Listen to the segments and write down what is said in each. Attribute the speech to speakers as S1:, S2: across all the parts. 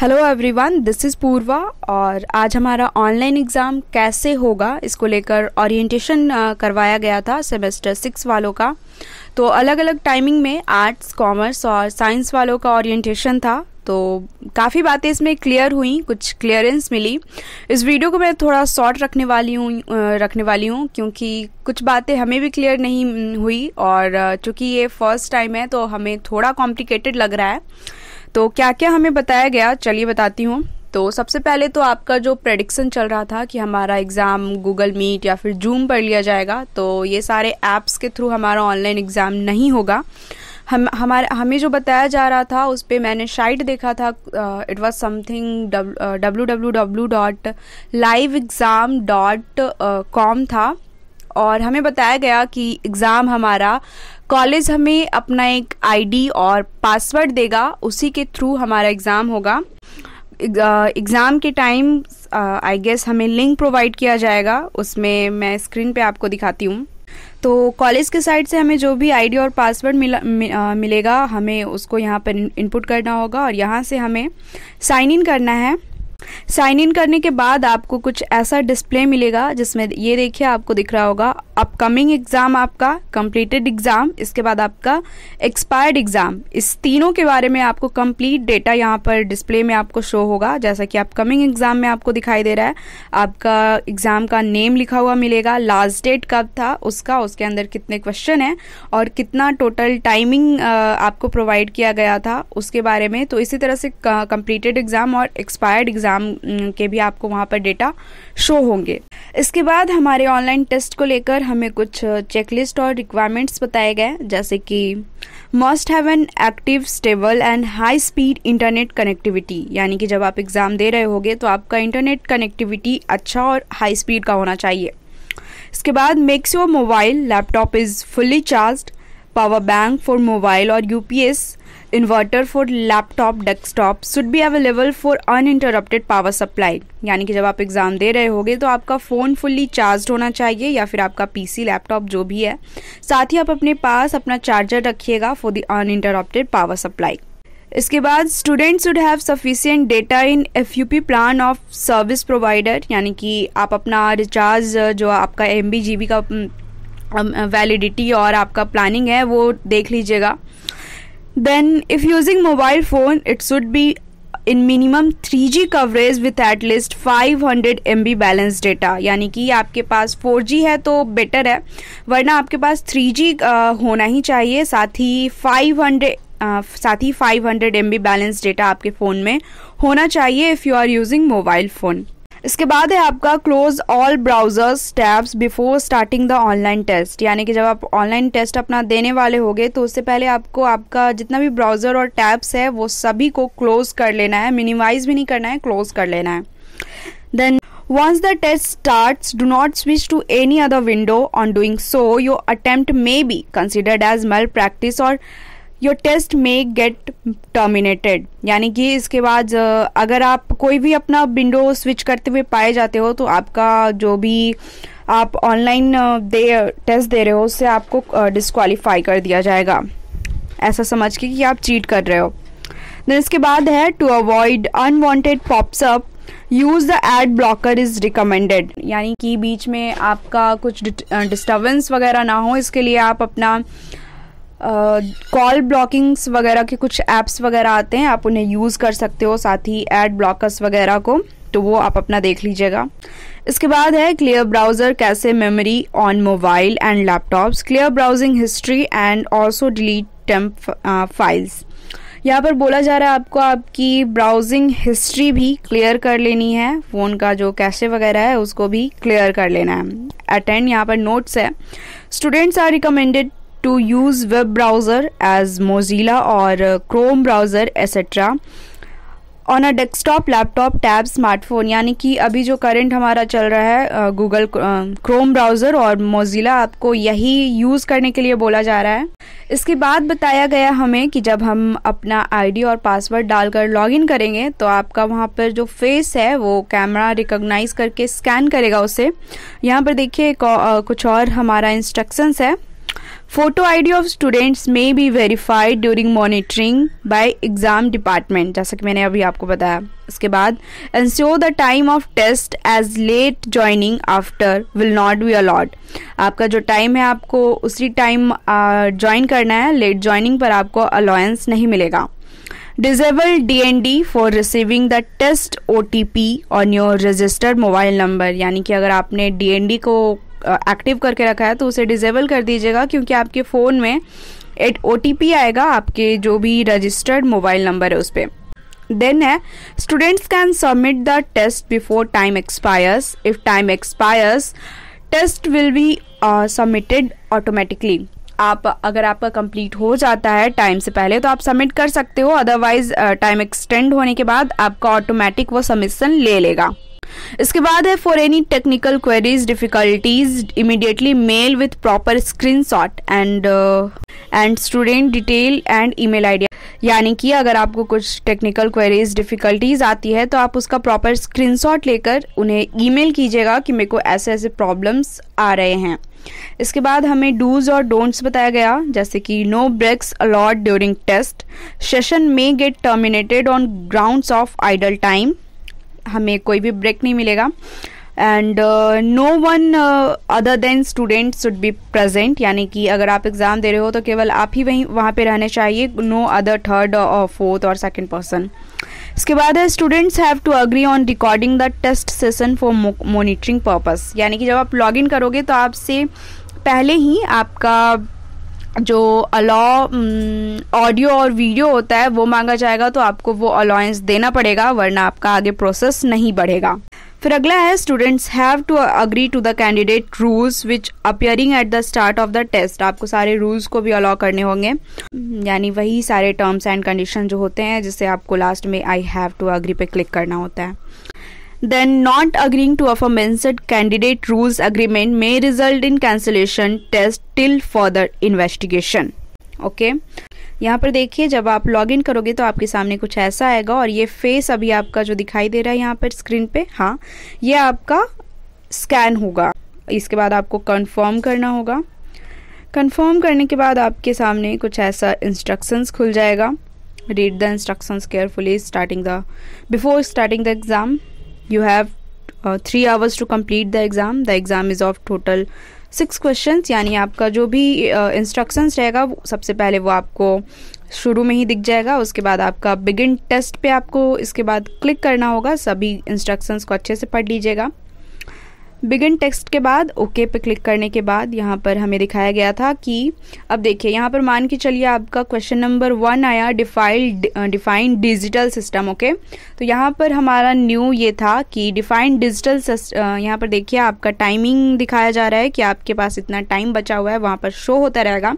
S1: hello everyone this is Purva और आज हमारा ऑनलाइन एग्ज़ाम कैसे होगा इसको लेकर ओरिएंटेशन करवाया गया था सेमेस्टर सिक्स वालों का तो अलग अलग टाइमिंग में आर्ट्स कॉमर्स और साइंस वालों का ओरिएंटेशन था तो काफ़ी बातें इसमें क्लियर हुई कुछ क्लियरेंस मिली इस वीडियो को मैं थोड़ा शॉर्ट रखने वाली हूँ रखने वाली हूँ क्योंकि कुछ बातें हमें भी क्लियर नहीं हुई और चूँकि ये फर्स्ट टाइम है तो हमें थोड़ा कॉम्प्लिकेटेड लग रहा है तो क्या क्या हमें बताया गया चलिए बताती हूँ तो सबसे पहले तो आपका जो प्रेडिक्शन चल रहा था कि हमारा एग्ज़ाम गूगल मीट या फिर जूम पर लिया जाएगा तो ये सारे ऐप्स के थ्रू हमारा ऑनलाइन एग्ज़ाम नहीं होगा हम हमारे हमें जो बताया जा रहा था उस पर मैंने साइट देखा था it was something W W W dot live exam dot com था और हमें बताया गया कि एग्ज़ाम हमारा कॉलेज हमें अपना एक आईडी और पासवर्ड देगा उसी के थ्रू हमारा एग्ज़ाम होगा एग्ज़ाम uh, के टाइम आई गेस हमें लिंक प्रोवाइड किया जाएगा उसमें मैं स्क्रीन पे आपको दिखाती हूँ तो कॉलेज के साइड से हमें जो भी आईडी और पासवर्ड मिला uh, मिलेगा हमें उसको यहाँ पर इनपुट करना होगा और यहाँ से हमें साइन इन करना है साइन इन करने के बाद आपको कुछ ऐसा डिस्प्ले मिलेगा जिसमें ये देखिए आपको दिख रहा होगा अपकमिंग एग्ज़ाम आपका कंप्लीटेड एग्ज़ाम इसके बाद आपका एक्सपायर्ड एग्ज़ाम इस तीनों के बारे में आपको कंप्लीट डेटा यहाँ पर डिस्प्ले में आपको शो होगा जैसा कि अपकमिंग एग्ज़ाम में आपको दिखाई दे रहा है आपका एग्ज़ाम का नेम लिखा हुआ मिलेगा लास्ट डेट कब था उसका उसके अंदर कितने क्वेश्चन है और कितना टोटल टाइमिंग आपको प्रोवाइड किया गया था उसके बारे में तो इसी तरह से कंप्लीटेड एग्ज़ाम और एक्सपायर्ड एग्ज़ाम के भी आपको वहां पर डेटा शो होंगे इसके बाद हमारे ऑनलाइन टेस्ट को लेकर हमें कुछ चेकलिस्ट और रिक्वायरमेंट्स बताए गए जैसे कि must have an active stable and high speed internet connectivity यानी कि जब आप एग्ज़ाम दे रहे होगे तो आपका इंटरनेट कनेक्टिविटी अच्छा और हाई स्पीड का होना चाहिए इसके बाद makes your mobile laptop is fully charge power bank for mobile और UPS inverter for laptop desktop should be available for uninterrupted power supply यानी कि जब आप एग्ज़ाम दे रहे होगे तो आपका फ़ोन फुल्ली चार्ज होना चाहिए या फिर आपका पीसी लैपटॉप जो भी है साथ ही आप अपने पास अपना चार्जर रखिएगा for un uninterrupted power supply इसके बाद student should have sufficient data in F U P plan of service provider यानी कि आप अपना रिचार्ज जो आपका एम बी जी बी का वैलिडिटी और आपका प्लानिंग है वो देख लीजिएगा Then, if using mobile phone, it should be in minimum three G coverage with at five hundred M B balance data यानी कि आपके पास फोर जी है तो बेटर है वरना आपके पास थ्री जी होना ही चाहिए साथ ही फाइव हंड्रेड साथ ही five hundred M B balance data आपके फ़ोन में होना चाहिए if you are using mobile phone इसके बाद है आपका close all browsers tabs before starting the online test यानी कि जब आप ऑनलाइन टेस्ट अपना देने वाले होंगे तो उससे पहले आपको आपका जितना भी ब्राउज़र और टैब्स है वो सभी को क्लोज कर लेना है मिनिमाइज भी नहीं करना है क्लोज कर लेना है then once the test start do not switch to any other window on doing so your attempt may be considered as as practice और your test may get terminated यानी कि इसके बाद अगर आप कोई भी अपना विंडो स्विच करते हुए पाए जाते हो तो आपका जो भी आप ऑनलाइन दे टेस्ट दे रहे हो उससे आपको डिस्कालीफाई कर दिया जाएगा ऐसा समझ के कि आप चीट कर रहे हो देन इसके बाद है to avoid unwanted popups use the ad blocker is recommended यानी कि बीच में आपका कुछ डिस्टर्बेंस वगैरह ना हो इसके लिए आप अपना कॉल ब्लॉकिंग्स वगैरह के कुछ ऐप्स वगैरह आते हैं आप उन्हें यूज़ कर सकते हो साथ ही एड ब्लॉकर्स वगैरह को तो वो आप अपना देख लीजिएगा इसके बाद है clear browser cache memory on mobile and laptops clear browsing history and also delete temp files यहाँ पर बोला जा रहा है आपको आपकी ब्राउजिंग हिस्ट्री भी क्लियर कर लेनी है फ़ोन का जो कैसे वगैरह है उसको भी क्लियर कर लेना है अटेंड यहाँ पर नोट्स है students are recommended to use web browser as Mozilla और chrome browser etcetera on a desktop laptop tab smartphone यानी कि अभी जो करंट हमारा चल रहा है गूगल क्रोम ब्राउज़र और मोजिला आपको यही यूज़ करने के लिए बोला जा रहा है इसके बाद बताया गया हमें कि जब हम अपना आईडी और पासवर्ड डालकर लॉग इन करेंगे तो आपका वहाँ पर जो फेस है वो कैमरा रिकोगनाइज करके स्कैन करेगा उसे यहाँ पर देखिए uh, कुछ और हमारा इंस्ट्रक्शंस है photo ID of students may be verified during monitoring by exam department जैसा कि मैंने अभी आपको बताया उसके बाद ensure the time of test as late joining after will not be allowed आपका जो टाइम है आपको उसी टाइम ज्वाइन करना है लेट ज्वाइनिंग पर आपको अलाउंस नहीं मिलेगा disable D N D for receiving the test O T P on your registered mobile number यानी कि अगर आपने डी एन डी को एक्टिव करके रखा है तो उसे डिजेबल कर दीजिएगा क्योंकि आपके फ़ोन में एट ओ आएगा आपके जो भी रजिस्टर्ड मोबाइल नंबर है उस पर देन है students can submit the test before time expires if time expires test will be submitted automatically आप अगर आपका कंप्लीट हो जाता है टाइम से पहले तो आप सबमिट कर सकते हो अदरवाइज टाइम एक्सटेंड होने के बाद आपका ऑटोमेटिक वो सबमिशन ले लेगा इसके बाद है for any technical queries difficulties immediately mail with proper screen shot and and student detail and email ID यानी कि अगर आपको कुछ टेक्निकल क्वेरीज डिफिकल्टीज आती है तो आप उसका प्रॉपर शॉट लेकर उन्हें मेल कीजिएगा कि मेरे को ऐसे ऐसे प्रॉब्लम्स आ रहे हैं इसके बाद हमें डूज और डोंट्स बताया गया जैसे कि no breaks allot during test session may get terminated on grounds of idle time हमें कोई भी ब्रेक नहीं मिलेगा and no one other than student should be present यानी कि अगर आप एग्ज़ाम दे रहे हो तो केवल आप ही वहीं वहाँ पे रहने चाहिए नो अदर थर्ड और फोर्थ और सेकेंड पर्सन इसके बाद है students have to agree on recording the test session for monitoring purpose यानी कि जब आप लॉग इन करोगे तो आपसे पहले ही आपका जो अलॉ ऑडियो mm, और वीडियो होता है वो मांगा जाएगा तो आपको वो अलाउंस देना पड़ेगा वरना आपका आगे प्रोसेस नहीं बढ़ेगा फिर अगला है students have to agree to the candidate rules which appearing at the start of the test आपको सारे रूल्स को भी अलाउ करने होंगे यानी वही सारे टर्म्स एंड कंडीशन जो होते हैं जिसे आपको लास्ट में आई हैव टू अग्री पे क्लिक करना होता है then not agreeing to a amended candidate rules agreement may result in cancellation test till further investigation okay यहाँ पर देखिए जब आप लॉग इन करोगे तो आपके सामने कुछ ऐसा आएगा और ये फेस अभी आपका जो दिखाई दे रहा है यहाँ पर स्क्रीन पे हाँ ये आपका स्कैन होगा इसके बाद आपको कंफर्म करना होगा कंफर्म करने के बाद आपके सामने कुछ ऐसा इंस्ट्रक्शंस खुल जाएगा read the instructions carefully starting the before starting the exam you have three hours to complete the exam the exam is of total six question यानी आपका जो भी इंस्ट्रक्शंस uh, रहेगा सबसे पहले वो आपको शुरू में ही दिख जाएगा उसके बाद आपका बिगिन टेस्ट पे आपको इसके बाद क्लिक करना होगा सभी इंस्ट्रक्शंस को अच्छे से पढ़ लीजिएगा बिगिन टेक्स्ट के बाद ओके पे क्लिक करने के बाद यहाँ पर हमें दिखाया गया था कि अब देखिए यहाँ पर मान के चलिए आपका क्वेश्चन नंबर वन आया define define digital system okay तो यहाँ पर हमारा न्यू ये था कि डिफाइन डिजिटल यहाँ पर देखिए आपका टाइमिंग दिखाया जा रहा है कि आपके पास इतना टाइम बचा हुआ है वहाँ पर शो होता रहेगा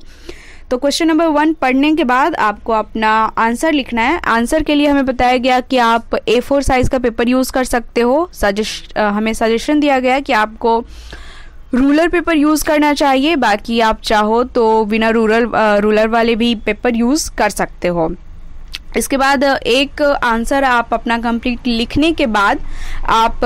S1: तो क्वेश्चन नंबर वन पढ़ने के बाद आपको अपना आंसर लिखना है आंसर के लिए हमें बताया गया कि आप ए फोर साइज का पेपर यूज़ कर सकते हो सजेस्ट हमें सजेशन दिया गया कि आपको रूलर पेपर यूज़ करना चाहिए बाकी आप चाहो तो बिना रूरल रूलर वाले भी पेपर यूज़ कर सकते हो इसके बाद एक आंसर आप अपना कंप्लीट लिखने के बाद आप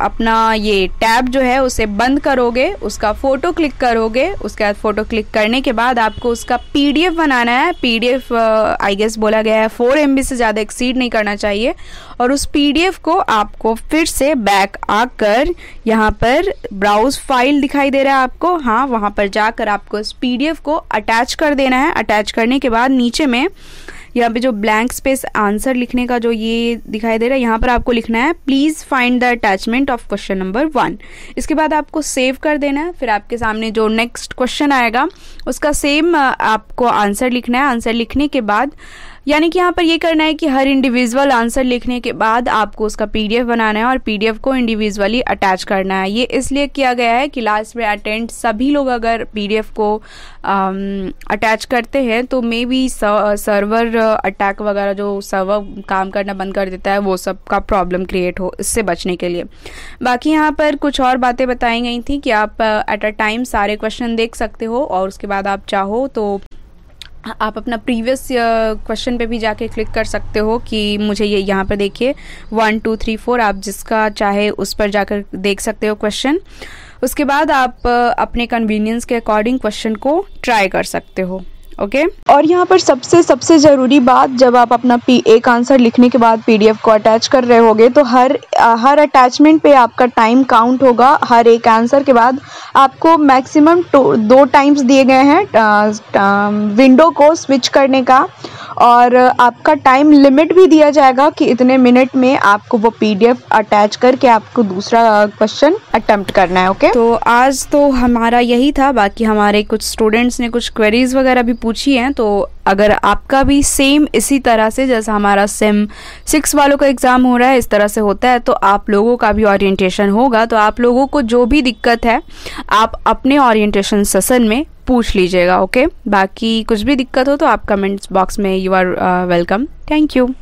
S1: अपना ये टैब जो है उसे बंद करोगे उसका फ़ोटो क्लिक करोगे उसके बाद फ़ोटो क्लिक करने के बाद आपको उसका पीडीएफ बनाना है पीडीएफ आई गेस बोला गया है फोर एम से ज़्यादा एक्सीड नहीं करना चाहिए और उस पीडीएफ को आपको फिर से बैक आकर यहाँ पर ब्राउज फाइल दिखाई दे रहा है आपको हाँ वहाँ पर जाकर आपको उस पी को अटैच कर देना है अटैच करने के बाद नीचे में यहाँ पे जो ब्लैंक स्पेस आंसर लिखने का जो ये दिखाई दे रहा है यहाँ पर आपको लिखना है please find the attachment of question number one इसके बाद आपको सेव कर देना है फिर आपके सामने जो नेक्स्ट क्वेश्चन आएगा उसका सेम आपको आंसर लिखना है आंसर लिखने के बाद यानी कि यहाँ पर ये करना है कि हर इंडिविजुअल आंसर लिखने के बाद आपको उसका पीडीएफ बनाना है और पीडीएफ को इंडिविजुअली अटैच करना है ये इसलिए किया गया है कि लास्ट में अटेंड सभी लोग अगर पीडीएफ को अटैच um, करते हैं तो मे बी सर्वर अटैक वगैरह जो सर्वर काम करना बंद कर देता है वो सब का प्रॉब्लम क्रिएट हो इससे बचने के लिए बाकी यहाँ पर कुछ और बातें बताई गई थी कि आप एट अ टाइम सारे क्वेश्चन देख सकते हो और उसके बाद आप चाहो तो आप अपना प्रीवियस क्वेश्चन uh, पे भी जाके क्लिक कर सकते हो कि मुझे ये यहाँ पर देखिए वन टू थ्री फोर आप जिसका चाहे उस पर जाकर देख सकते हो क्वेश्चन उसके बाद आप uh, अपने कन्वीनियंस के अकॉर्डिंग क्वेश्चन को ट्राई कर सकते हो ओके और यहाँ पर सबसे सबसे ज़रूरी बात जब आप अपना पी एक आंसर लिखने के बाद पीडीएफ को अटैच कर रहे होगे तो हर हर अटैचमेंट पे आपका टाइम काउंट होगा हर एक आंसर के बाद आपको मैक्सिमम दो टाइम्स दिए गए हैं विंडो को स्विच करने का और आपका टाइम लिमिट भी दिया जाएगा कि इतने मिनट में आपको वो पीडीएफ अटैच करके आपको दूसरा क्वेश्चन अटेम्प्ट करना है ओके तो आज तो हमारा यही था बाकी हमारे कुछ स्टूडेंट्स ने कुछ क्वेरीज वगैरह भी पूछ पूछी हैं तो अगर आपका भी सेम इसी तरह से जैसा हमारा सेम सिक्स वालों का एग्ज़ाम हो रहा है इस तरह से होता है तो आप लोगों का भी ओरिएंटेशन होगा तो आप लोगों को जो भी दिक्कत है आप अपने ओरिएंटेशन सेशन में पूछ लीजिएगा ओके बाकी कुछ भी दिक्कत हो तो आप कमेंट्स बॉक्स में you are welcome thank you